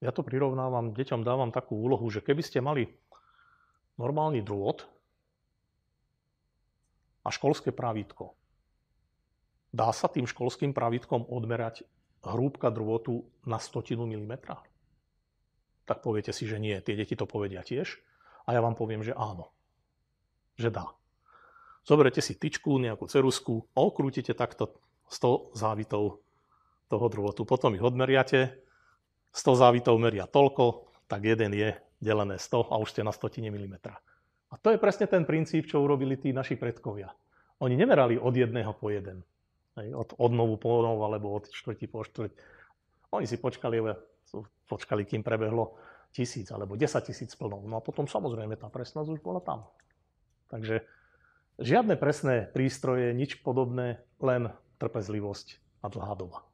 ja to prirovnávam, deťom dávam takú úlohu, že keby ste mali normálny drôt a školské pravítko, dá sa tým školským pravítkom odmerať hrúbka drôtu na stotinu milimetra? Tak poviete si, že nie, tie deti to povedia tiež a ja vám poviem, že áno, že dá. Zoberete si tyčku, nejakú cerusku a okrútite takto 100 závitov toho drôtu. Potom ich odmeriate, 100 závitov meria toľko, tak jeden je delené 100 a už ste na stotine milimetra. A to je presne ten princíp, čo urobili tí naši predkovia. Oni nemerali od jedného po jeden. od, od novu po novu, alebo od čtvrti po štvrť. Oni si počkali, počkali, kým prebehlo tisíc alebo 10 tisíc plnov. No a potom samozrejme tá presnosť už bola tam. Takže žiadne presné prístroje, nič podobné, len trpezlivosť a dlhá doba.